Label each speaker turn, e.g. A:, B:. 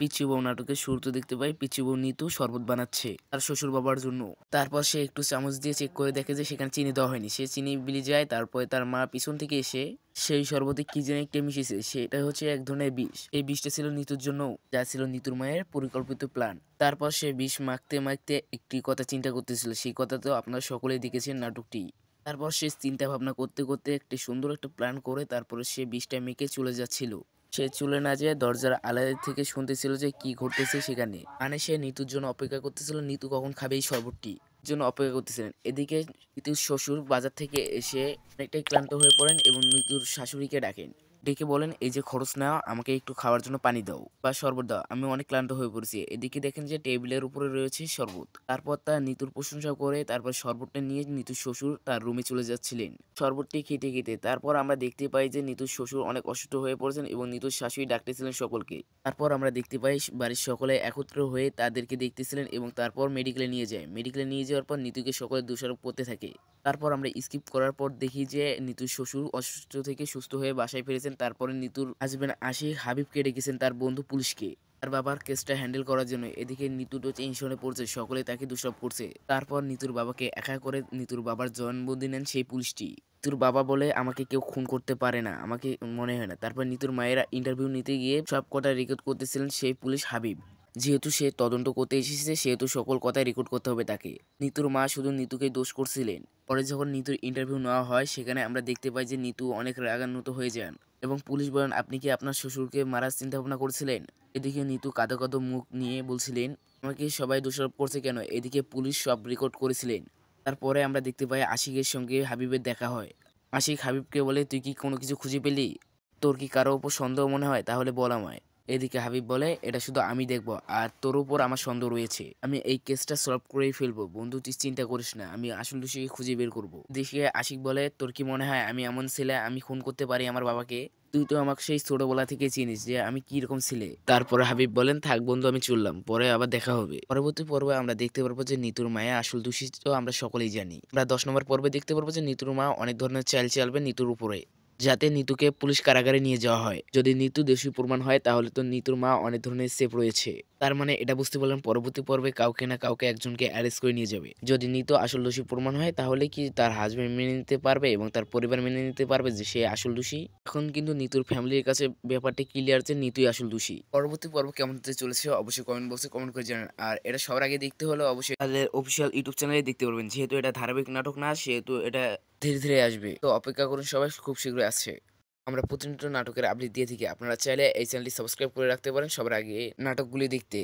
A: Picchu বউ নাটকের শুরুতে দেখতে পাই পিচু বউ নিতু শরবত বানাচ্ছে আর শ্বশুর বাবার জন্য তারপর সে একটু চামচ দিয়ে চেক করে দেখে যে সেখানে চিনি দেওয়া হয়নি সে চিনি বিলি যায় তারপরে তার মা পিছন থেকে এসে সেই শরবতে কি যেন একটা মিশেছে সেটা হচ্ছে এক ধরনের বিষ এই বিষটা ছিল নিতুর জন্য যা ছিল নিতুর মায়ের পরিকল্পিত প্ল্যান তারপর সে বিষ মাখতে মাখতে একটি কথা চিন্তা করতেছিল সেই কথা তো আপনারা সকলেই দেখেছেন নাটকটি তারপর সে চিন্তা ভাবনা করতে করতে একটি সুন্দর একটা প্ল্যান করে তারপরে সে বিষটা মেখে চলে যাচ্ছিল সে চলে না যেয়ে দরজার আলাদা থেকে শুনতেছিল যে কি ঘটতেছে সেখানে মানে সে নিতুর জন্য অপেক্ষা করতেছিল নিতু কখন খাবে এই শরবতটি জন্য অপেক্ষা করতেছিলেন এদিকে নিতুর শ্বশুর বাজার থেকে এসে অনেকটাই ক্লান্ত হয়ে পড়েন এবং নিতুর শাশুড়িকে ডাকেন ডেকে বলেন এই যে খরচ নেওয়া আমাকে একটু খাওয়ার জন্য পানি দাও বা শরবত দাও আমি অনেক ক্লান্ত হয়ে পড়েছি এদিকে দেখেন যে টেবিলের উপরে রয়েছে শরবত তারপর তার নিতুর প্রশংসা করে তারপর শরবতটা নিয়ে নিতুর শ্বশুর তার রুমে চলে যাচ্ছিলেন শরবতটি খেতে খেতে তারপর আমরা দেখতে পাই যে নিতুর শ্বশুর অনেক অসুস্থ হয়ে পড়েছেন এবং নিতুর শাশুড়ি ডাকতেছিলেন সকলকে তারপর আমরা দেখতে পাই বাড়ির সকলে একত্র হয়ে তাদেরকে দেখতেছিলেন এবং তারপর মেডিকেলে নিয়ে যায় মেডিকেলে নিয়ে যাওয়ার পর নিতুকে সকলে দোষারোপ করতে থাকে তারপর আমরা স্কিপ করার পর দেখি যে নিতুর শ্বশুর অসুস্থ থেকে সুস্থ হয়ে বাসায় ফিরেছেন তারপরে নিতুর হাজব্যান্ড আশিক হাবিবকে ডেকেছেন তার বন্ধু পুলিশকে তার বাবার কেসটা হ্যান্ডেল করার জন্য এদিকে নিতু তো টেনশনে পড়ছে সকলে তাকে দুষ্টাপ করছে তারপর নিতুর বাবাকে একা করে নিতুর বাবার জন্মদিন নেন সেই পুলিশটি নিতুর বাবা বলে আমাকে কেউ খুন করতে পারে না আমাকে মনে হয় না তারপর নিতুর মায়েরা ইন্টারভিউ নিতে গিয়ে সব কটা রেকর্ড করতেছিলেন সেই পুলিশ হাবিব যেহেতু সে তদন্ত করতে এসেছে সেহেতু সকল কথাই রেকর্ড করতে হবে তাকে নিতুর মা শুধু নিতুকে দোষ করছিলেন পরে যখন নিতুর ইন্টারভিউ নেওয়া হয় সেখানে আমরা দেখতে পাই যে নিতু অনেক রাগান্বিত হয়ে যান এবং পুলিশ বলেন আপনি কি আপনার শ্বশুরকে মারার চিন্তা ভাবনা করেছিলেন এদিকে নিতু কাদো কাদো মুখ নিয়ে বলছিলেন আমাকে সবাই দোষারোপ করছে কেন এদিকে পুলিশ সব রেকর্ড করেছিলেন তারপরে আমরা দেখতে পাই আশিকের সঙ্গে হাবিবের দেখা হয় আশিক হাবিবকে বলে তুই কি কোনো কিছু খুঁজে পেলি তোর কি কারো ওপর সন্দেহ মনে হয় তাহলে বল আমায় এদিকে হাবিব বলে এটা শুধু আমি দেখব আর তোর উপর আমার সন্দেহ রয়েছে আমি এই কেসটা সলভ করেই ফেলবো বন্ধু তুই চিন্তা করিস না আমি আসল দোষীকে খুঁজে বের করবো এদিকে আশিক বলে তোর কি মনে হয় আমি এমন ছেলে আমি খুন করতে পারি আমার বাবাকে তুই তো আমাকে সেই ছোটবেলা থেকে চিনিস যে আমি রকম ছিলে তারপরে হাবিব বলেন থাক বন্ধু আমি চললাম পরে আবার দেখা হবে পরবর্তী পর্বে আমরা দেখতে পারবো যে নিতুর মায়া আসল তো আমরা সকলেই জানি আমরা দশ নম্বর পর্বে দেখতে পারবো যে নিতুর মা অনেক ধরনের চাল চালবে নিতুর উপরে যাতে নিতুকে পুলিশ কারাগারে নিয়ে যাওয়া হয় যদি নিতু দোষী প্রমাণ হয় তাহলে তো নিতুর মা অনেক ধরনের সেফ রয়েছে তার মানে এটা বুঝতে পারলাম পরবর্তী পর্বে কাউকে না কাউকে একজনকে অ্যারেস্ট করে নিয়ে যাবে যদি নিতু আসল দোষী প্রমাণ হয় তাহলে কি তার হাজব্যান্ড মেনে নিতে পারবে এবং তার পরিবার মেনে নিতে পারবে যে সে আসল দোষী এখন কিন্তু নিতুর ফ্যামিলির কাছে ব্যাপারটি ক্লিয়ার যে নিতুই আসল দোষী পরবর্তী পর্ব কেমন হতে চলেছে অবশ্যই কমেন্ট বক্সে কমেন্ট করে জানান আর এটা সবার আগে দেখতে হলে অবশ্যই তাদের অফিসিয়াল ইউটিউব চ্যানেলে দেখতে পারবেন যেহেতু এটা ধারাবাহিক নাটক না সেহেতু এটা ধীরে ধীরে আসবে তো অপেক্ষা করুন সবাই খুব শীঘ্রই আসছে আমরা প্রতিনিয়ত নাটকের আপডেট দিয়ে থাকি আপনারা চাইলে এই চ্যানেলটি সাবস্ক্রাইব করে রাখতে পারেন সবার আগে নাটকগুলি দেখতে